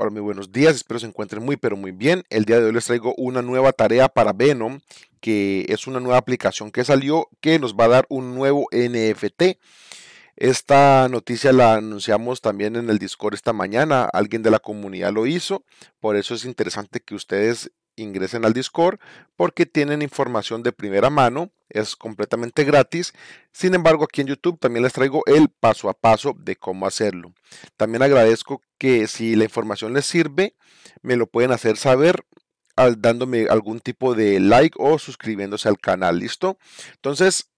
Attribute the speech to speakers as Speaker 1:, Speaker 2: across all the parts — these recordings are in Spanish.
Speaker 1: Hola, muy buenos días. Espero se encuentren muy, pero muy bien. El día de hoy les traigo una nueva tarea para Venom, que es una nueva aplicación que salió que nos va a dar un nuevo NFT. Esta noticia la anunciamos también en el Discord esta mañana. Alguien de la comunidad lo hizo. Por eso es interesante que ustedes ingresen al Discord porque tienen información de primera mano, es completamente gratis. Sin embargo, aquí en YouTube también les traigo el paso a paso de cómo hacerlo. También agradezco que si la información les sirve, me lo pueden hacer saber al dándome algún tipo de like o suscribiéndose al canal, ¿listo? Entonces,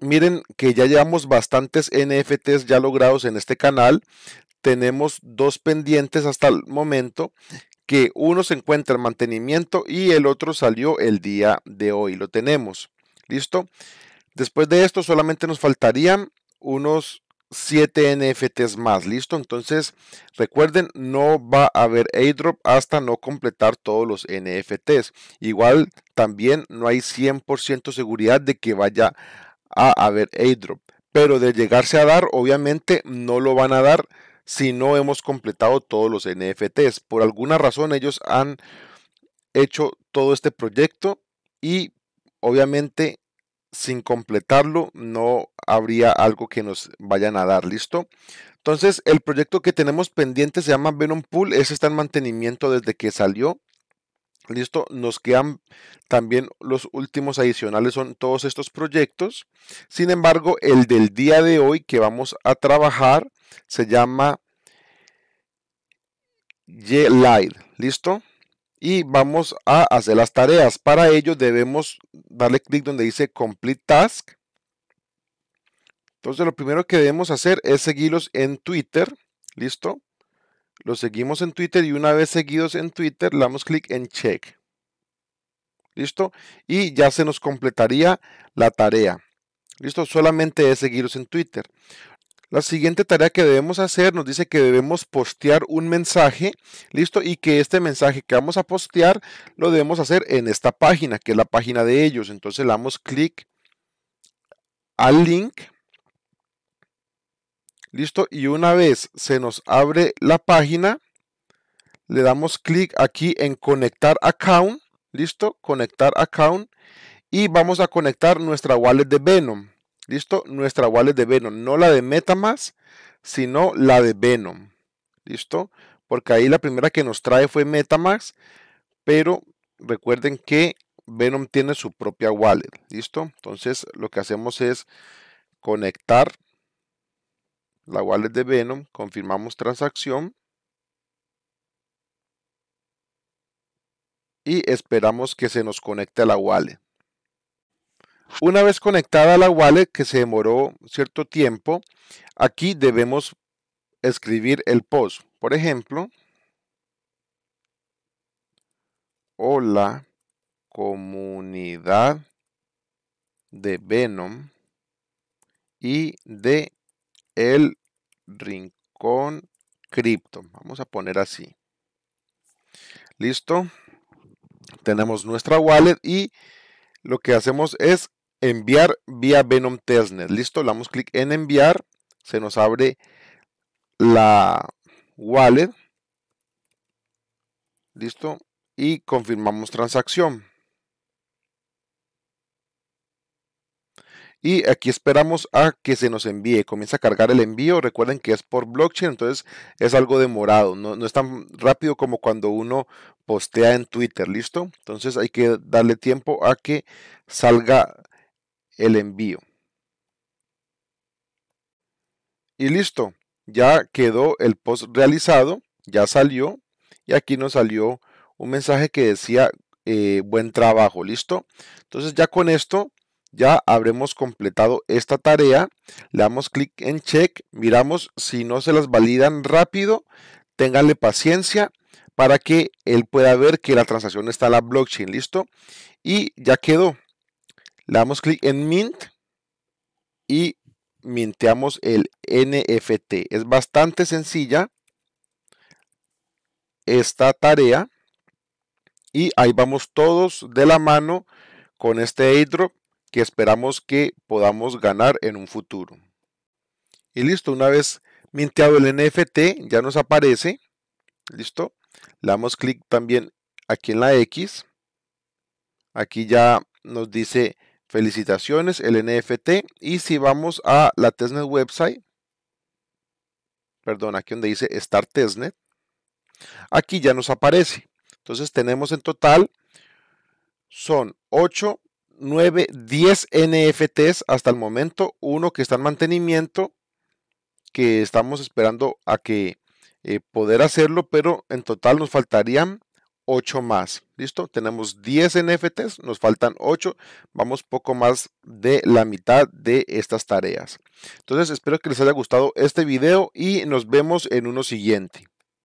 Speaker 1: miren que ya llevamos bastantes NFTs ya logrados en este canal tenemos dos pendientes hasta el momento que uno se encuentra en mantenimiento y el otro salió el día de hoy. Lo tenemos. ¿Listo? Después de esto solamente nos faltarían unos 7 NFTs más, ¿listo? Entonces, recuerden, no va a haber airdrop hasta no completar todos los NFTs. Igual, también no hay 100% seguridad de que vaya a haber airdrop. Pero de llegarse a dar, obviamente no lo van a dar si no hemos completado todos los NFTs. Por alguna razón ellos han hecho todo este proyecto y obviamente sin completarlo no habría algo que nos vayan a dar, ¿listo? Entonces el proyecto que tenemos pendiente se llama Venom Pool, ese está en mantenimiento desde que salió, Listo, nos quedan también los últimos adicionales, son todos estos proyectos. Sin embargo, el del día de hoy que vamos a trabajar se llama Light, ¿Listo? Y vamos a hacer las tareas. Para ello debemos darle clic donde dice Complete Task. Entonces lo primero que debemos hacer es seguirlos en Twitter. ¿Listo? Los seguimos en Twitter y una vez seguidos en Twitter le damos clic en Check. ¿Listo? Y ya se nos completaría la tarea. ¿Listo? Solamente es seguirlos en Twitter. La siguiente tarea que debemos hacer nos dice que debemos postear un mensaje, listo, y que este mensaje que vamos a postear lo debemos hacer en esta página, que es la página de ellos. Entonces le damos clic al link, listo, y una vez se nos abre la página, le damos clic aquí en conectar account, listo, conectar account, y vamos a conectar nuestra wallet de Venom. ¿Listo? Nuestra wallet de Venom, no la de Metamask, sino la de Venom. ¿Listo? Porque ahí la primera que nos trae fue Metamask, pero recuerden que Venom tiene su propia wallet. ¿Listo? Entonces lo que hacemos es conectar la wallet de Venom, confirmamos transacción. y esperamos que se nos conecte a la wallet. Una vez conectada a la wallet, que se demoró cierto tiempo, aquí debemos escribir el post. Por ejemplo, hola comunidad de Venom y de el rincón cripto. Vamos a poner así. Listo. Tenemos nuestra wallet y lo que hacemos es enviar vía Venom Testnet. Listo, le damos clic en enviar. Se nos abre la wallet. Listo. Y confirmamos transacción. Y aquí esperamos a que se nos envíe. Comienza a cargar el envío. Recuerden que es por blockchain, entonces es algo demorado. No, no es tan rápido como cuando uno postea en Twitter. ¿Listo? Entonces hay que darle tiempo a que salga el envío. Y listo, ya quedó el post realizado, ya salió y aquí nos salió un mensaje que decía eh, buen trabajo, listo. Entonces ya con esto ya habremos completado esta tarea. Le damos clic en check, miramos si no se las validan rápido, ténganle paciencia para que él pueda ver que la transacción está en la blockchain, listo. Y ya quedó. Le damos clic en Mint y minteamos el NFT. Es bastante sencilla esta tarea y ahí vamos todos de la mano con este airdrop que esperamos que podamos ganar en un futuro. Y listo, una vez minteado el NFT ya nos aparece. Listo. Le damos clic también aquí en la X. Aquí ya nos dice Felicitaciones, el NFT. Y si vamos a la testnet website, perdón, aquí donde dice Start Testnet, aquí ya nos aparece. Entonces tenemos en total, son 8, 9, 10 NFTs hasta el momento, uno que está en mantenimiento, que estamos esperando a que eh, poder hacerlo, pero en total nos faltarían 8 más. ¿Listo? Tenemos 10 NFTs, nos faltan 8. Vamos poco más de la mitad de estas tareas. Entonces, espero que les haya gustado este video y nos vemos en uno siguiente.